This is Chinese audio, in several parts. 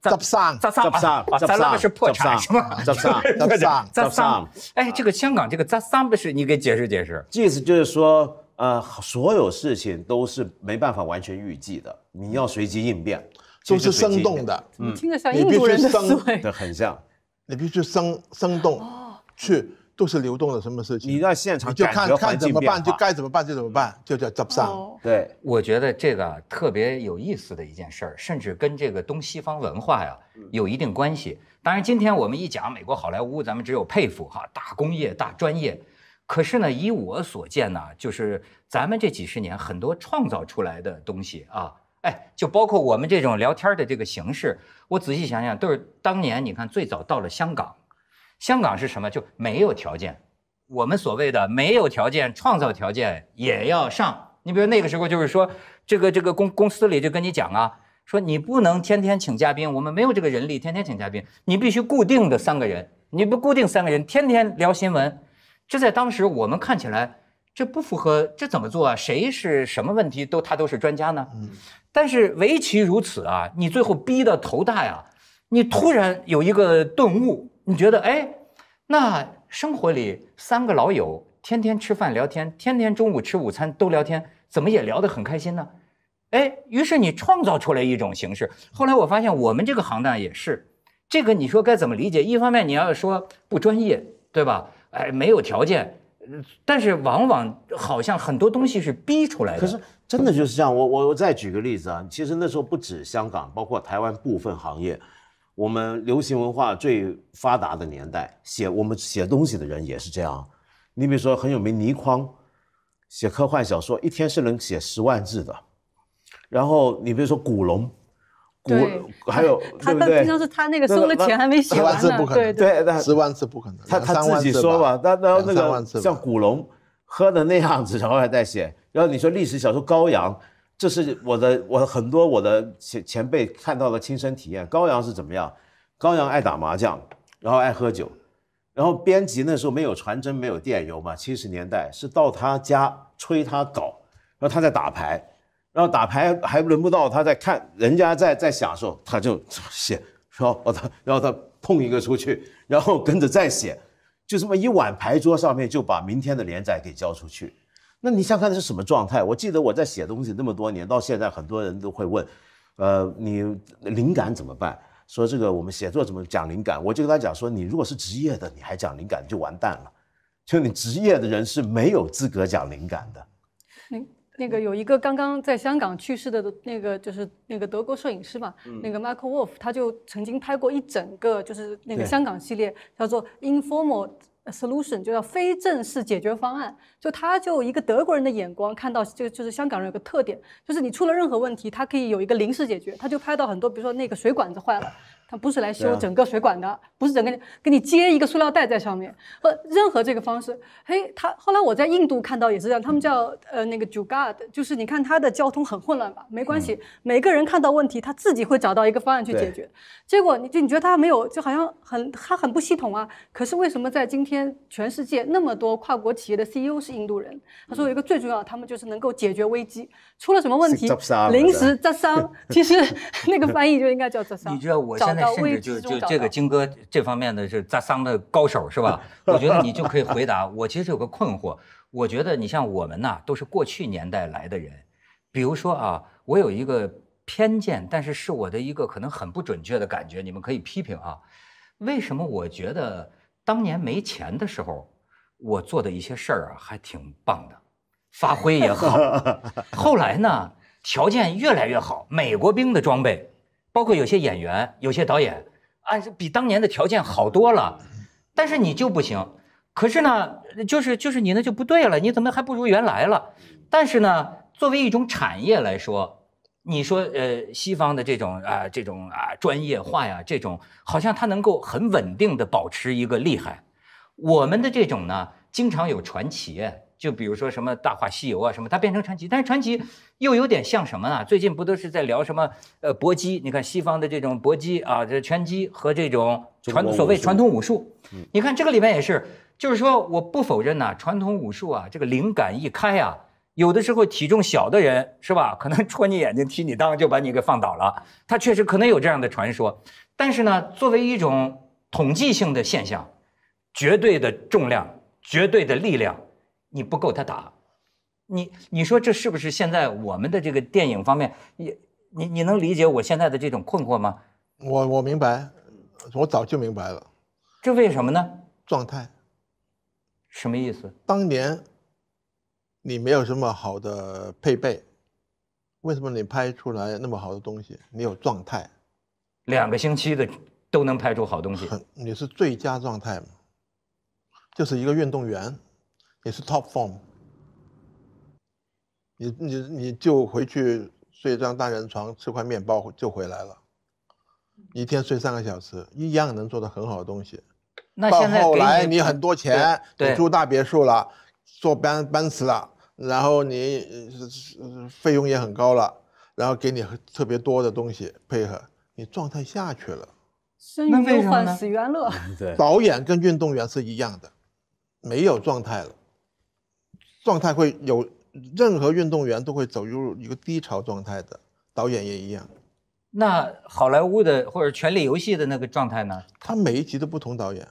杂三杂三杂三，咱那个是破产是吗？杂三杂三杂三，哎，这个香港这个杂三不是你给解释解释？意思就是说，呃，所有事情都是没办法完全预计的，你要随机应变，就是生动的，嗯，听得懂，你必须生，那很像，你必须生生动去。都是流动的什么事情？你在现场就看看怎么办，就该怎么办就怎么办，就叫执上。对，我觉得这个特别有意思的一件事儿，甚至跟这个东西方文化呀有一定关系。当然，今天我们一讲美国好莱坞，咱们只有佩服哈，大工业、大专业。可是呢，以我所见呢，就是咱们这几十年很多创造出来的东西啊，哎，就包括我们这种聊天的这个形式，我仔细想想，都是当年你看最早到了香港。香港是什么？就没有条件。我们所谓的没有条件，创造条件也要上。你比如那个时候，就是说，这个这个公公司里就跟你讲啊，说你不能天天请嘉宾，我们没有这个人力天天请嘉宾。你必须固定的三个人，你不固定三个人，天天聊新闻，这在当时我们看起来，这不符合，这怎么做啊？谁是什么问题都他都是专家呢？嗯。但是唯其如此啊，你最后逼得头大呀，你突然有一个顿悟。你觉得哎，那生活里三个老友天天吃饭聊天，天天中午吃午餐都聊天，怎么也聊得很开心呢？哎，于是你创造出来一种形式。后来我发现我们这个行当也是，这个你说该怎么理解？一方面你要说不专业，对吧？哎，没有条件，但是往往好像很多东西是逼出来的。可是真的就是这样。我我再举个例子啊，其实那时候不止香港，包括台湾部分行业。我们流行文化最发达的年代，写我们写东西的人也是这样。你比如说很有名倪匡，写科幻小说一天是能写十万字的。然后你比如说古龙，古还有 对不对？他是他那个收了钱还没写完呢。十不可能，对，十万字不可能。他他自己说吧，他他那个像古龙喝的那样子，然后还在写。然后你说历史小说高阳。这是我的，我的很多我的前前辈看到的亲身体验。高阳是怎么样？高阳爱打麻将，然后爱喝酒，然后编辑那时候没有传真，没有电邮嘛，七十年代是到他家催他搞，然后他在打牌，然后打牌还轮不到他在看，人家在在享受，他就写，然后他然后他碰一个出去，然后跟着再写，就这么一碗牌桌上面就把明天的连载给交出去。那你想看的是什么状态？我记得我在写东西那么多年，到现在很多人都会问，呃，你灵感怎么办？说这个我们写作怎么讲灵感？我就跟他讲说，你如果是职业的，你还讲灵感就完蛋了，就你职业的人是没有资格讲灵感的。那那个有一个刚刚在香港去世的那个，就是那个德国摄影师嘛，那个 Michael Wolf，他就曾经拍过一整个就是那个香港系列，叫做 Informal。solution 就叫非正式解决方案，就他就一个德国人的眼光看到，就就是香港人有个特点，就是你出了任何问题，他可以有一个临时解决，他就拍到很多，比如说那个水管子坏了。他不是来修整个水管的，不是整个给你接一个塑料袋在上面和任何这个方式。嘿，他后来我在印度看到也是这样，他们叫呃那个 Jugad，就是你看他的交通很混乱吧，没关系，每个人看到问题他自己会找到一个方案去解决。结果你就你觉得他没有就好像很他很不系统啊，可是为什么在今天全世界那么多跨国企业的 CEO 是印度人？他说有一个最重要，他们就是能够解决危机，出了什么问题临时扎伤，其实 那个翻译就应该叫扎伤，你我现在？甚至就就这个金哥这方面的是扎桑的高手是吧？我觉得你就可以回答我。其实有个困惑，我觉得你像我们呐，都是过去年代来的人。比如说啊，我有一个偏见，但是是我的一个可能很不准确的感觉，你们可以批评啊。为什么我觉得当年没钱的时候，我做的一些事儿啊还挺棒的，发挥也好。后来呢，条件越来越好，美国兵的装备。包括有些演员、有些导演，啊，比当年的条件好多了，但是你就不行。可是呢，就是就是你那就不对了，你怎么还不如原来了？但是呢，作为一种产业来说，你说呃，西方的这种啊，这种啊专业化呀，这种好像它能够很稳定的保持一个厉害。我们的这种呢，经常有传奇。就比如说什么《大话西游》啊，什么它变成传奇，但是传奇又有点像什么呢？最近不都是在聊什么呃搏击？你看西方的这种搏击啊，这拳击和这种传所谓传统武术，你看这个里面也是，就是说我不否认呐，传统武术啊，这个灵感一开啊，有的时候体重小的人是吧，可能戳你眼睛，踢你裆就把你给放倒了，它确实可能有这样的传说。但是呢，作为一种统计性的现象，绝对的重量，绝对的力量。你不够他打，你你说这是不是现在我们的这个电影方面，你你你能理解我现在的这种困惑吗？我我明白，我早就明白了，这为什么呢？状态，什么意思？当年你没有什么好的配备，为什么你拍出来那么好的东西？你有状态，两个星期的都能拍出好东西，你是最佳状态嘛？就是一个运动员。你是 top form，你你你就回去睡张单人床，吃块面包就回来了，一天睡三个小时，一样能做的很好的东西。到后来你很多钱，你住大别墅了，坐班奔驰了，然后你费用也很高了，然后给你特别多的东西配合，你状态下去了。那为什么呢？导演跟运动员是一样的，没有状态了。状态会有，任何运动员都会走入一个低潮状态的，导演也一样。那好莱坞的或者《权力游戏》的那个状态呢？他每一集都不同导演，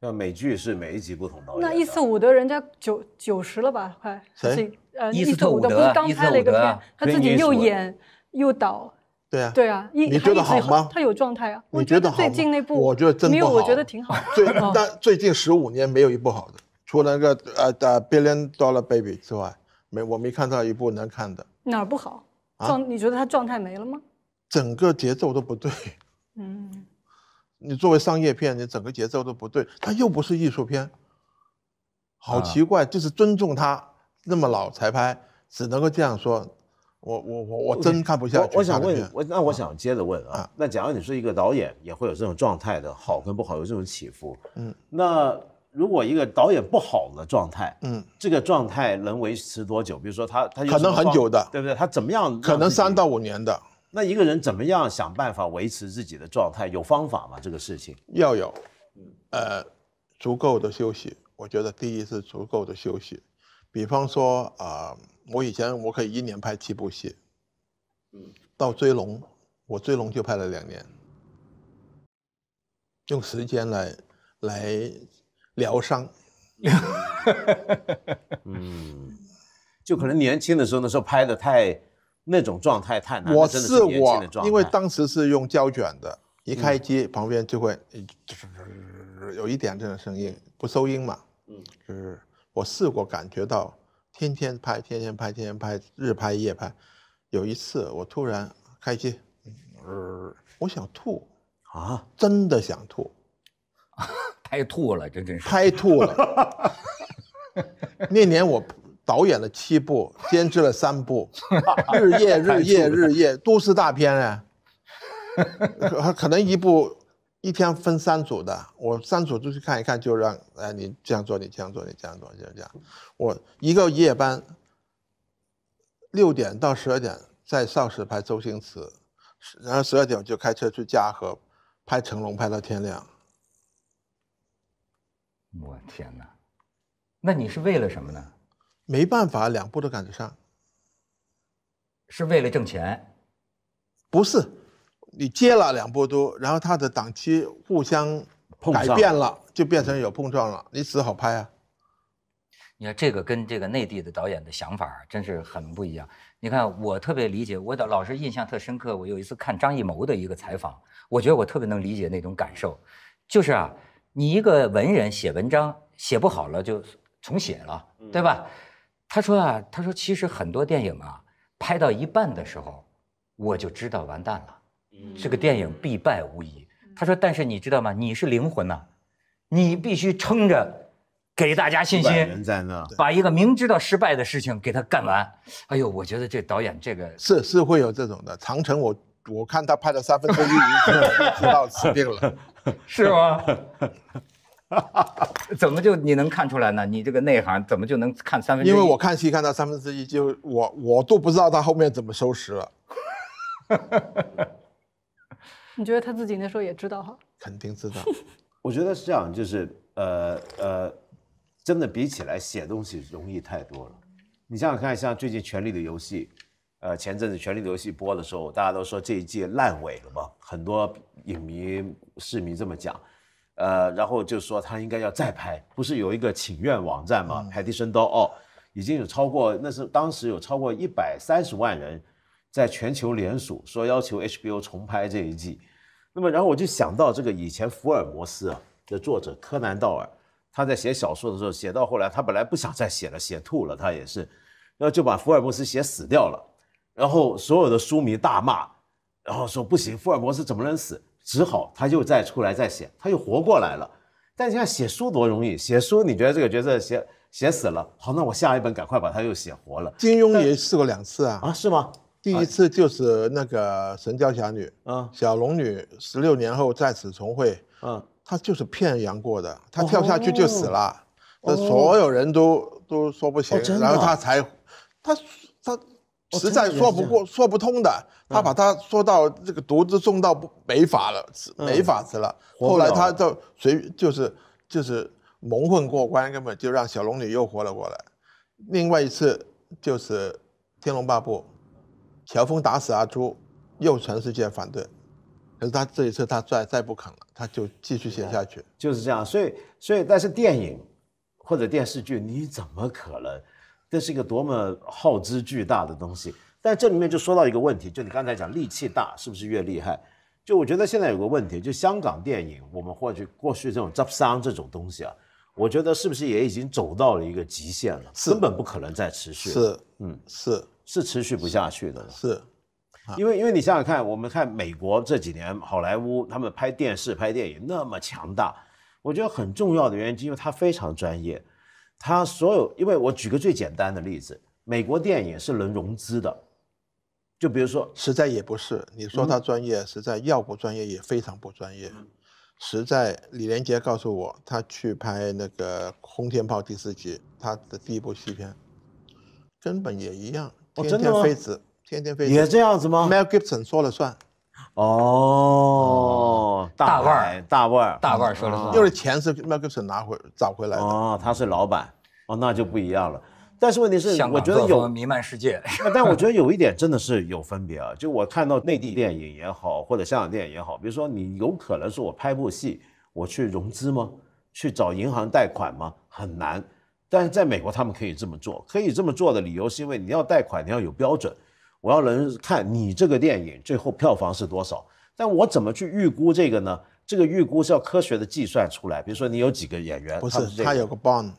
那美剧是每一集不同导演。那伊森·伍德人家九九十了吧，快？谁？呃，伊森·伍德不是刚拍了一个片，他自己又演又导。对啊。对啊，你觉得好吗？他有状态啊。我觉得最近那部，我觉得真的。没有，我觉得挺好。最 但最近十五年没有一部好的。除了那个呃的《Billion Dollar Baby》之外，没我没看到一部能看的。哪儿不好？状？你觉得他状态没了吗？整个节奏都不对。嗯。你作为商业片，你整个节奏都不对，他又不是艺术片，好奇怪。就是尊重他那么老才拍，只能够这样说。我我我我真看不下去。我想问，我那我想接着问啊。那假如你是一个导演，也会有这种状态的，好跟不好有这种起伏。嗯。那。如果一个导演不好的状态，嗯，这个状态能维持多久？比如说他他可能很久的，对不对？他怎么样？可能三到五年的。那一个人怎么样想办法维持自己的状态？有方法吗？这个事情要有，呃，足够的休息。我觉得第一是足够的休息。比方说啊，我以前我可以一年拍七部戏，嗯，到追龙，我追龙就拍了两年，用时间来来。疗伤，嗯，就可能年轻的时候，那时候拍的太那种状态太难。我试过，因为当时是用胶卷的，一开机旁边就会有一点这种声音，不收音嘛。嗯，就是我试过感觉到，天天拍，天天拍，天天拍，日拍夜拍。有一次我突然开机，呃，我想吐啊，真的想吐。拍吐了，这真是拍吐了。那年我导演了七部，监制了三部，日夜日夜日夜都是大片啊。可能一部一天分三组的，我三组就去看一看，就让哎你这样做，你这样做，你这样做，就这样。我一个夜班六点到十二点在邵氏拍周星驰，然后十二点我就开车去嘉禾拍成龙，拍到天亮。我天哪！那你是为了什么呢？没办法，两部都赶得上。是为了挣钱？不是，你接了两部都，然后他的档期互相改变了，就变成有碰撞了，你只好拍啊。你看这个跟这个内地的导演的想法真是很不一样。你看，我特别理解，我的老师印象特深刻。我有一次看张艺谋的一个采访，我觉得我特别能理解那种感受，就是啊。你一个文人写文章写不好了就重写了，对吧？他说啊，他说其实很多电影啊，拍到一半的时候，我就知道完蛋了，这个电影必败无疑。他说，但是你知道吗？你是灵魂呐，你必须撑着，给大家信心，把一个明知道失败的事情给他干完。哎呦，我觉得这导演这个是是会有这种的。长城，我我看他拍了三分之，已经知道死 定了。是吗？怎么就你能看出来呢？你这个内行怎么就能看三分之一？因为我看戏看到三分之一，就我我都不知道他后面怎么收拾了。你觉得他自己那时候也知道哈？肯定知道。我觉得是这样，就是呃呃，真的比起来写东西容易太多了。你想想看，像最近《权力的游戏》。呃，前阵子《权力的游戏》播的时候，大家都说这一季烂尾了嘛，很多影迷、市民这么讲。呃，然后就说他应该要再拍，不是有一个请愿网站嘛，拍《提森刀》哦，已经有超过那是当时有超过一百三十万人在全球联署，说要求 HBO 重拍这一季。那么，然后我就想到这个以前福尔摩斯啊的作者柯南道尔，他在写小说的时候，写到后来他本来不想再写了，写吐了，他也是，然后就把福尔摩斯写死掉了。然后所有的书迷大骂，然后说不行，福尔摩斯怎么能死？只好他又再出来再写，他又活过来了。但你看写书多容易，写书你觉得这个角色写写死了，好，那我下一本赶快把它又写活了。金庸也试过两次啊？啊，是吗？第一次就是那个神雕侠女，啊，小龙女十六年后再次重会，啊，他就是骗杨过的，他跳下去就死了，所有人都都说不行，然后他才，他他。实在说不过说不通的，他把他说到这个毒都送到不没法了，没法子了。后来他就随就是就是蒙混过关，根本就让小龙女又活了过来。另外一次就是《天龙八部》，乔峰打死阿朱，又全世界反对，可是他这一次他再再不肯了，他就继续写下去。就是这样，所以所以但是电影或者电视剧你怎么可能？这是一个多么耗资巨大的东西，但这里面就说到一个问题，就你刚才讲力气大是不是越厉害？就我觉得现在有个问题，就香港电影，我们或许过去这种 j o n g 这种东西啊，我觉得是不是也已经走到了一个极限了？根本不可能再持续。是，嗯，是，是持续不下去的了。是，因为因为你想想看，我们看美国这几年好莱坞他们拍电视、拍电影那么强大，我觉得很重要的原因，因为他非常专业。他所有，因为我举个最简单的例子，美国电影是能融资的，就比如说，实在也不是，你说他专业，实在，要不专业也非常不专业，实在，李连杰告诉我，他去拍那个《轰天炮》第四集，他的第一部戏片，根本也一样，天天飞子，天天飞，也这样子吗？Mel Gibson 说了算。哦，大腕儿，大腕儿，大腕儿说了算。就是钱是麦克斯拿回找回来的。哦，他是老板，哦，那就不一样了。但是问题是，我觉得有弥漫世界。但我觉得有一点真的是有分别啊，就我看到内地电影也好，或者香港电影也好，比如说你有可能是我拍部戏，我去融资吗？去找银行贷款吗？很难。但是在美国他们可以这么做，可以这么做的理由是因为你要贷款，你要有标准。我要能看你这个电影最后票房是多少，但我怎么去预估这个呢？这个预估是要科学的计算出来。比如说你有几个演员，不是他有个 bond，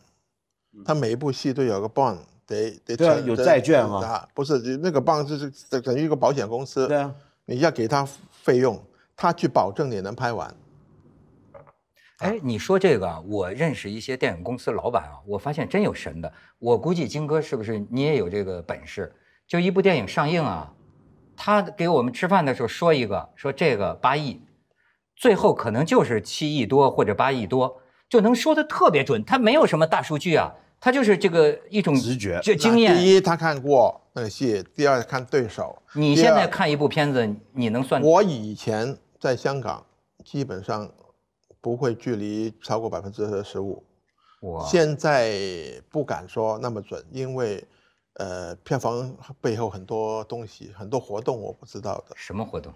他每一部戏都有个 bond，得得对，有债券嘛。不是，那个 bond 就是等于一个保险公司。对啊，你要给他费用，他去保证你能拍完。哎，你说这个，我认识一些电影公司老板啊，我发现真有神的。我估计金哥是不是你也有这个本事？就一部电影上映啊，他给我们吃饭的时候说一个说这个八亿，最后可能就是七亿多或者八亿多，就能说的特别准。他没有什么大数据啊，他就是这个一种直觉、经验。第一，他看过那个戏；第二，看对手。你现在看一部片子，你能算？我以前在香港基本上不会距离超过百分之十五，我现在不敢说那么准，因为。呃，票房背后很多东西，很多活动我不知道的。什么活动？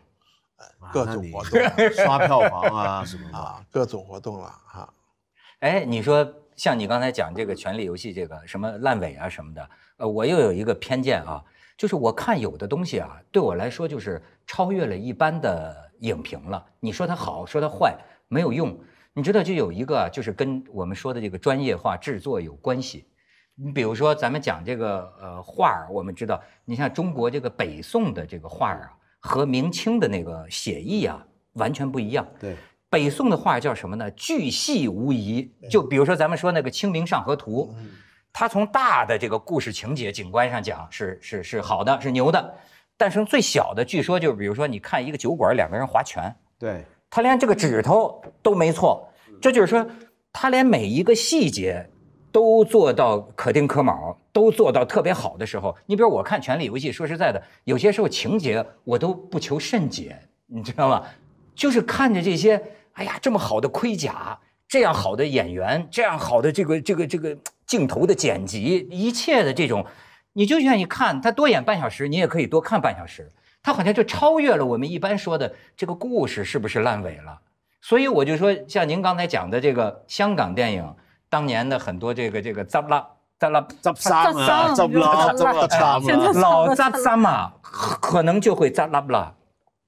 呃，各种活动，刷票房啊什么啊，各种活动了啊。哎，你说像你刚才讲这个《权力游戏》这个什么烂尾啊什么的，呃，我又有一个偏见啊，就是我看有的东西啊，对我来说就是超越了一般的影评了。你说它好，说它坏没有用。你知道，就有一个就是跟我们说的这个专业化制作有关系。你比如说，咱们讲这个呃画儿，我们知道，你像中国这个北宋的这个画儿啊，和明清的那个写意啊完全不一样。对，北宋的画叫什么呢？巨细无遗。就比如说咱们说那个《清明上河图》，它从大的这个故事情节、景观上讲是是是好的，是牛的。但是最小的，据说就是比如说你看一个酒馆，两个人划拳，对，他连这个指头都没错。这就是说，他连每一个细节。都做到可丁可卯，都做到特别好的时候。你比如我看《权力游戏》，说实在的，有些时候情节我都不求甚解，你知道吗？就是看着这些，哎呀，这么好的盔甲，这样好的演员，这样好的这个这个这个镜头的剪辑，一切的这种，你就愿意看。他多演半小时，你也可以多看半小时。他好像就超越了我们一般说的这个故事是不是烂尾了？所以我就说，像您刚才讲的这个香港电影。当年的很多这个这个扎拉拉啊拉老扎三嘛可能就会扎拉不拉，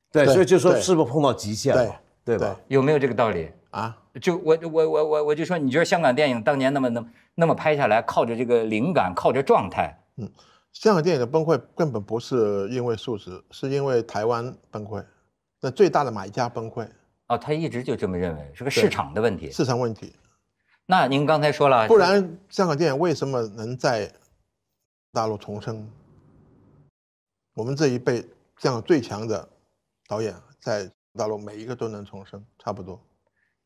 对，所以就说是不是碰到极限了，对吧？有没有这个道理啊？就我我我我我就说，你觉得香港电影当年那么那那么拍下来，靠着这个灵感，靠着状态，嗯，香港电影的崩溃根本不是因为数值，是因为台湾崩溃，那最大的买家崩溃哦，他一直就这么认为，是个市场的问题，市场问题。那您刚才说了，不然香港电影为什么能在大陆重生？我们这一辈香港最强的导演在大陆每一个都能重生，差不多。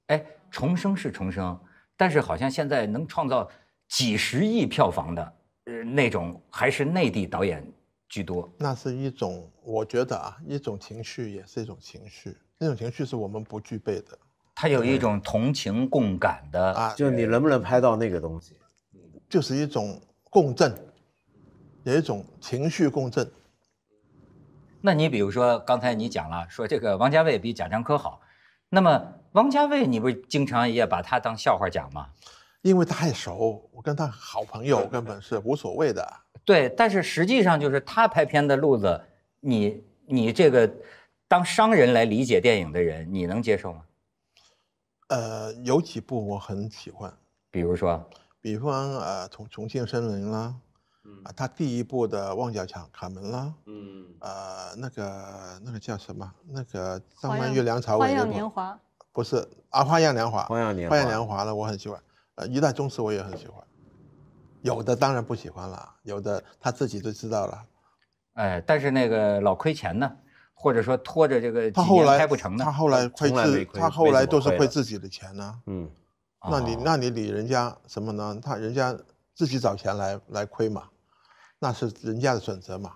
哎，重生是重生，但是好像现在能创造几十亿票房的，呃，那种还是内地导演居多。那是一种，我觉得啊，一种情绪也是一种情绪，那种情绪是我们不具备的。他有一种同情共感的，啊，就你能不能拍到那个东西，就是一种共振，有一种情绪共振。那你比如说刚才你讲了，说这个王家卫比贾樟柯好，那么王家卫，你不是经常也把他当笑话讲吗？因为太熟，我跟他好朋友，根本是无所谓的。对，但是实际上就是他拍片的路子，你你这个当商人来理解电影的人，你能接受吗？呃，有几部我很喜欢，比如说，比方呃，重重庆森林啦，啊，他第一部的《望角墙卡门》啦，嗯，呃，那个那个叫什么？那个张曼玉梁朝伟花样年华》，不是啊，《花样年华》《花样年华》《花样年华》了，我很喜欢。呃，一代宗师我也很喜欢。有的当然不喜欢了，有的他自己都知道了。哎，但是那个老亏钱呢？或者说拖着这个他后来拍不成呢？他后来亏自他后来都是亏自己的钱呢。嗯，那你那你理人家什么呢？他人家自己找钱来来亏嘛，那是人家的选择嘛。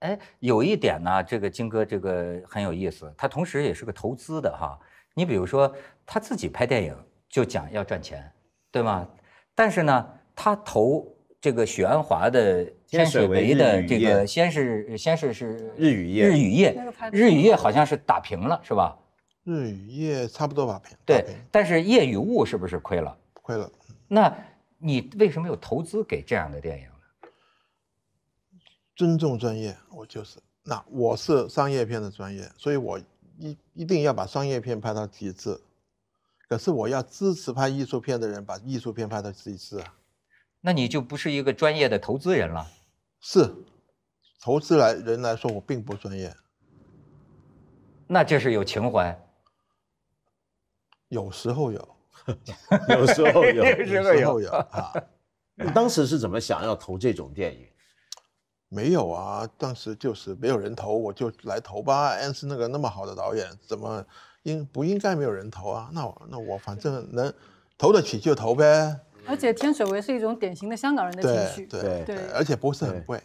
哎，有一点呢，这个金哥这个很有意思，他同时也是个投资的哈。你比如说他自己拍电影就讲要赚钱，对吗？但是呢，他投。这个许鞍华的《天水围》的这个先是先是是日语夜日语夜日语夜好像是打平了是吧？日语夜差不多吧，平。对，但是夜与雾是不是亏了？亏了。那你为什么有投资给这样的电影呢？尊重专业，我就是。那我是商业片的专业，所以我一一定要把商业片拍到极致。可是我要支持拍艺术片的人把艺术片拍到极致啊。那你就不是一个专业的投资人了，是，投资来人来说我并不专业，那这是有情怀，有时候有，有时候有，有时候有啊。当时是怎么想要投这种电影？没有啊，当时就是没有人投，我就来投吧。安斯那个那么好的导演，怎么应不应该没有人投啊？那我那我反正能投得起就投呗。而且天水围是一种典型的香港人的情绪，对对，而且不是很贵，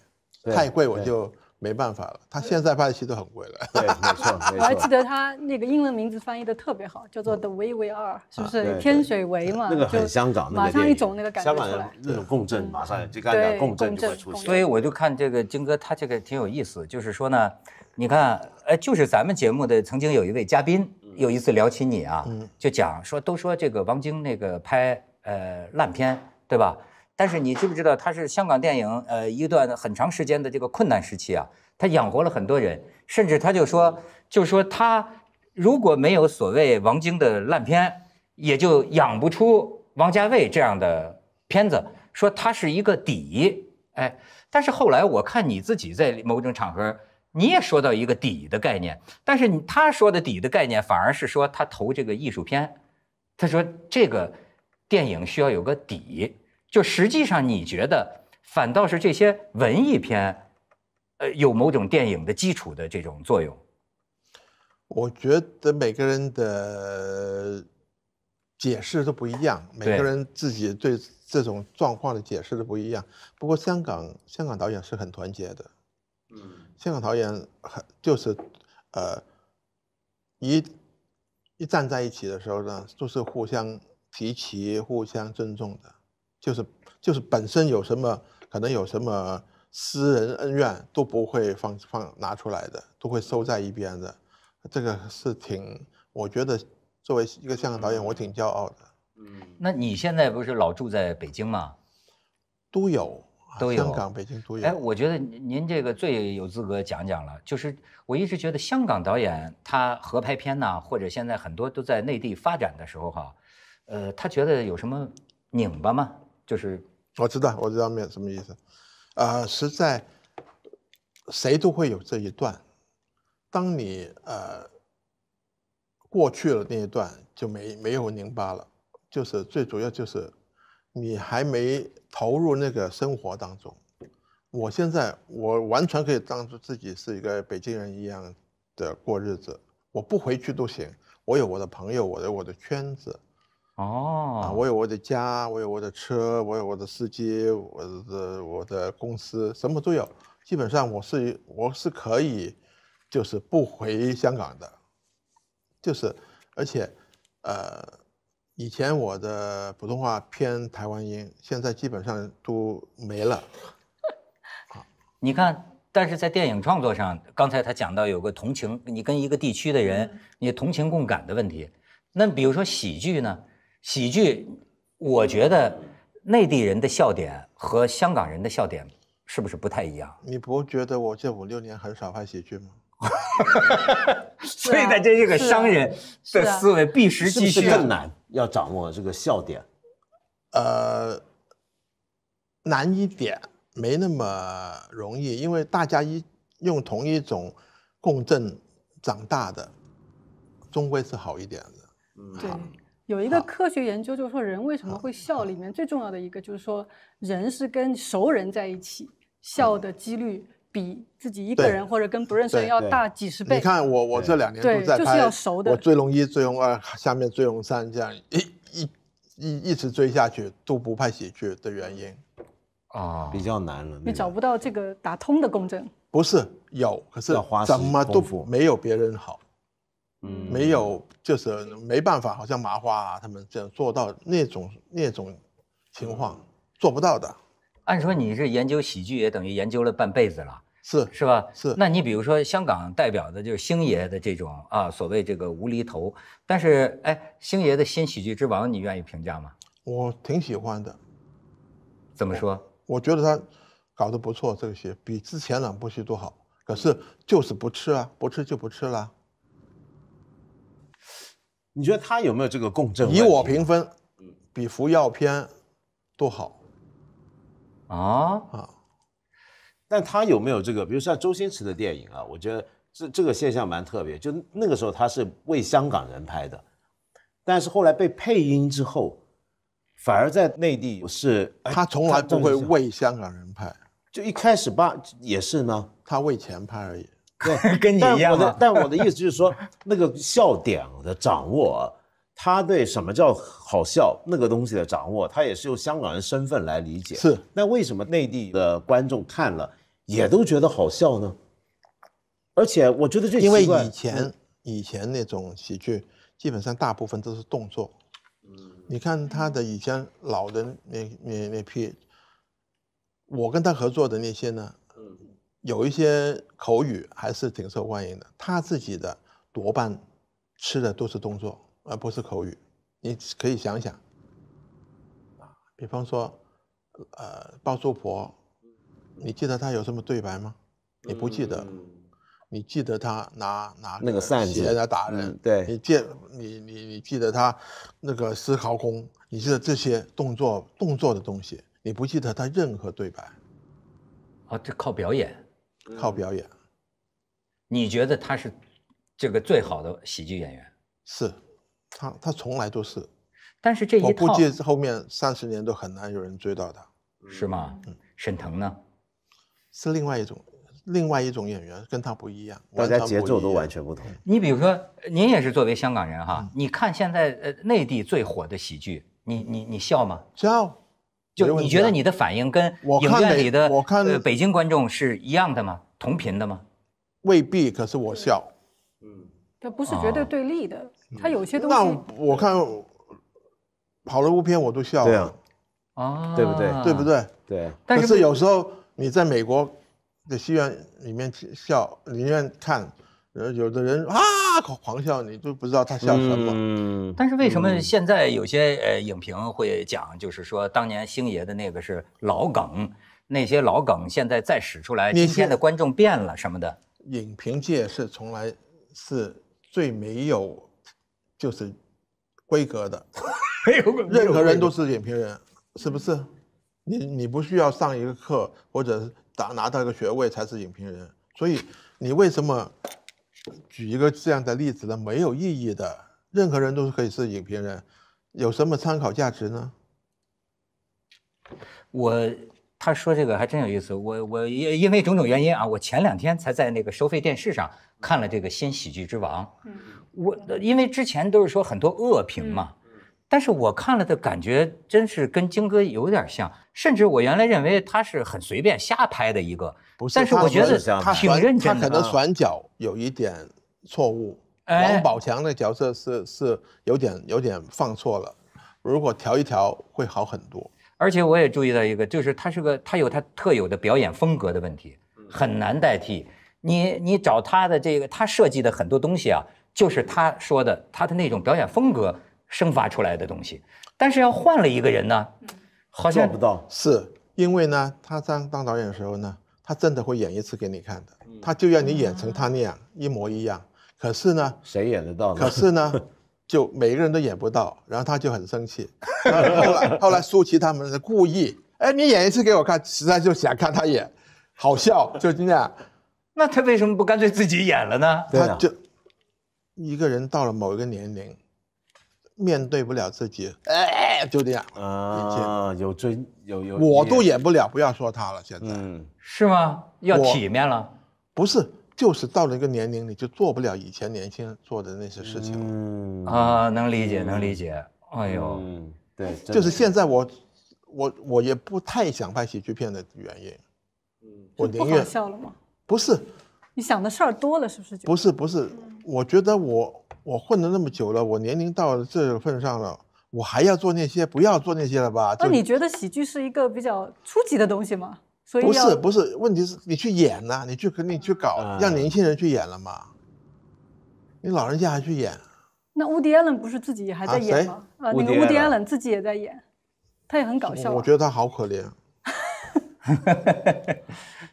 太贵我就没办法了。他现在拍的戏都很贵了，对，没错。我还记得他那个英文名字翻译的特别好，叫做 The Way We a R，e 是不是天水围嘛？那个很香港，马上一种那个感觉港来，那种共振马上就跟着共振就会出现。所以我就看这个金哥，他这个挺有意思，就是说呢，你看，哎，就是咱们节目的曾经有一位嘉宾，有一次聊起你啊，就讲说都说这个王晶那个拍。呃，烂片，对吧？但是你知不知道他是香港电影呃一段很长时间的这个困难时期啊，他养活了很多人，甚至他就说，就说他如果没有所谓王晶的烂片，也就养不出王家卫这样的片子，说他是一个底，哎。但是后来我看你自己在某种场合你也说到一个底的概念，但是他说的底的概念反而是说他投这个艺术片，他说这个。电影需要有个底，就实际上你觉得反倒是这些文艺片，呃，有某种电影的基础的这种作用。我觉得每个人的解释都不一样，每个人自己对这种状况的解释都不一样。不过香港香港导演是很团结的，嗯，香港导演很就是呃，一一站在一起的时候呢，就是互相。提起互相尊重的，就是就是本身有什么可能有什么私人恩怨都不会放放拿出来的，都会收在一边的，这个是挺我觉得作为一个香港导演，我挺骄傲的。嗯，那你现在不是老住在北京吗？都有都有，香港、北京都有。哎，我觉得您您这个最有资格讲讲了，就是我一直觉得香港导演他合拍片呢，或者现在很多都在内地发展的时候哈。呃，他觉得有什么拧巴吗？就是我知道，我知道没有什么意思。啊，实在，谁都会有这一段。当你呃过去了那一段，就没没有拧巴了。就是最主要就是，你还没投入那个生活当中。我现在我完全可以当做自己是一个北京人一样的过日子，我不回去都行。我有我的朋友，我有我的圈子。哦，我有我的家，我有我的车，我有我的司机，我的我的公司，什么都有。基本上我是我是可以，就是不回香港的，就是而且呃，以前我的普通话偏台湾音，现在基本上都没了。你看，但是在电影创作上，刚才他讲到有个同情，你跟一个地区的人，你同情共感的问题。那比如说喜剧呢？喜剧，我觉得内地人的笑点和香港人的笑点是不是不太一样？你不觉得我这五六年很少拍喜剧吗？所以在这个商人的思维，必时鸡胸。更难要掌握这个笑点，呃，难一点，没那么容易，因为大家一用同一种共振长大的，终归是好一点的。嗯，对。有一个科学研究，就是说人为什么会笑，里面最重要的一个就是说，人是跟熟人在一起笑的几率比自己一个人或者跟不认识人要大几十倍。你看我，我这两年都在拍，就是要熟的。我追龙一，追龙二，下面追龙三，这样一一一一直追下去都不拍喜剧的原因啊，比较难了。你找不到这个打通的共振，不是有，可是怎么都没有别人好。嗯，没有，就是没办法，好像麻花啊，他们这样做到那种那种情况做不到的。按说你是研究喜剧，也等于研究了半辈子了，是是吧？是。那你比如说香港代表的就是星爷的这种啊，所谓这个无厘头，但是哎，星爷的新喜剧之王，你愿意评价吗？我挺喜欢的。怎么说？我觉得他搞得不错，这个戏比之前两部戏都好，可是就是不吃啊，不吃就不吃了。你觉得他有没有这个共振？以我评分，比服药片多好啊啊！但他有没有这个？比如像周星驰的电影啊，我觉得这这个现象蛮特别。就那个时候他是为香港人拍的，但是后来被配音之后，反而在内地是他从来不会为香港人拍，就一开始吧，也是呢，他为钱拍而已。对，跟你一样的。但我的意思就是说，那个笑点的掌握，他对什么叫好笑那个东西的掌握，他也是用香港人身份来理解。是。那为什么内地的观众看了也都觉得好笑呢？而且我觉得这因为以前以前那种喜剧，基本上大部分都是动作。嗯。你看他的以前老的那那那批，我跟他合作的那些呢？有一些口语还是挺受欢迎的。他自己的多半吃的都是动作，而不是口语。你可以想想，啊，比方说，呃，包租婆，你记得他有什么对白吗？你不记得。你记得他拿拿那个鞋来打人，对。你记你你你记得他那个拾考功？你记得这些动作动作的东西，你不记得他任何对白。哦，这靠表演。靠表演，你觉得他是这个最好的喜剧演员？是，他他从来都是。但是这一套，我估计后面三十年都很难有人追到他，是吗？嗯，沈腾呢？是另外一种，另外一种演员，跟他不一样，大家节奏都完全不同。你比如说，您也是作为香港人哈，你看现在呃内地最火的喜剧，你你你笑吗？笑。就你觉得你的反应跟影院里的、我看北京观众是一样的吗？同频的吗？未必，可是我笑。嗯，它不是绝对对立的，它有些东西。那我看好莱坞片我都笑。对啊，对不对？对不对？对。但是有时候你在美国的戏院里面笑，里面看。呃，有的人啊，狂笑，你都不知道他笑什么。嗯，但是为什么现在有些呃影评会讲，就是说当年星爷的那个是老梗，那些老梗现在再使出来，今天的观众变了什么的？影评界是从来是最没有就是规格的，没有任何人都是影评人，是不是？你你不需要上一个课或者是拿到一个学位才是影评人，所以你为什么？举一个这样的例子呢，没有意义的。任何人都是可以是影评人，有什么参考价值呢？我他说这个还真有意思。我我因因为种种原因啊，我前两天才在那个收费电视上看了这个《新喜剧之王》。我因为之前都是说很多恶评嘛。但是我看了的感觉，真是跟京哥有点像。甚至我原来认为他是很随便瞎拍的一个，但是我觉得挺认真他他可能转角有一点错误。王宝强的角色是是有点有点放错了，如果调一调会好很多。而且我也注意到一个，就是他是个他有他特有的表演风格的问题，很难代替。你你找他的这个，他设计的很多东西啊，就是他说的他的那种表演风格。生发出来的东西，但是要换了一个人呢，好像做不到。是因为呢，他当当导演的时候呢，他真的会演一次给你看的，他就要你演成他那样一模一样。可是呢，谁演得到？呢？可是呢，就每个人都演不到，然后他就很生气。后来 后来，舒淇他们是故意，哎，你演一次给我看，实在就想看他演，好笑就这样。那他为什么不干脆自己演了呢？他就一个人到了某一个年龄。面对不了自己，哎，就这样啊，有尊有有，我都演不了，不要说他了，现在，嗯，是吗？要体面了，不是，就是到了一个年龄，你就做不了以前年轻人做的那些事情了，啊，能理解，能理解，哎呦，对，就是现在我，我我也不太想拍喜剧片的原因，嗯，我宁愿笑了吗？不是，你想的事儿多了，是不是？不是，不是，我觉得我。我混了那么久了，我年龄到了这个份上了，我还要做那些？不要做那些了吧？那你觉得喜剧是一个比较初级的东西吗？不是不是，问题是你去演呐，你去肯定去搞，让年轻人去演了嘛。你老人家还去演？那乌迪艾伦不是自己也还在演吗？谁？啊，那个乌迪艾伦自己也在演，他也很搞笑。我觉得他好可怜。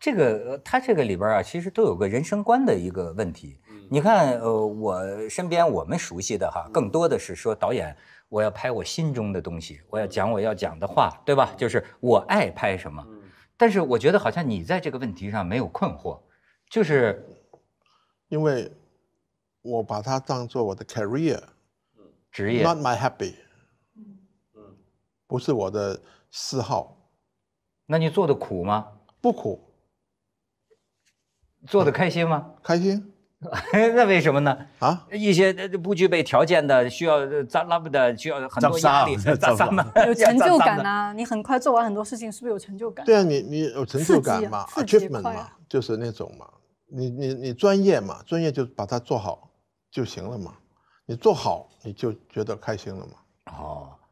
这个他这个里边啊，其实都有个人生观的一个问题。你看，呃，我身边我们熟悉的哈，更多的是说导演，我要拍我心中的东西，我要讲我要讲的话，对吧？就是我爱拍什么。但是我觉得好像你在这个问题上没有困惑，就是，因为，我把它当做我的 career，职业，not my h a p p y 不是我的嗜好。那你做的苦吗？不苦。做的开心吗？开心，那为什么呢？啊，一些不具备条件的，需要咱拉布的，需要很多压力，扎咋嘛？有成就感呐！你很快做完很多事情，是不是有成就感？对啊，你你有成就感嘛？a c h i e e e v m n t 嘛？就是那种嘛，你你你专业嘛，专业就把它做好就行了嘛，你做好你就觉得开心了嘛。哦。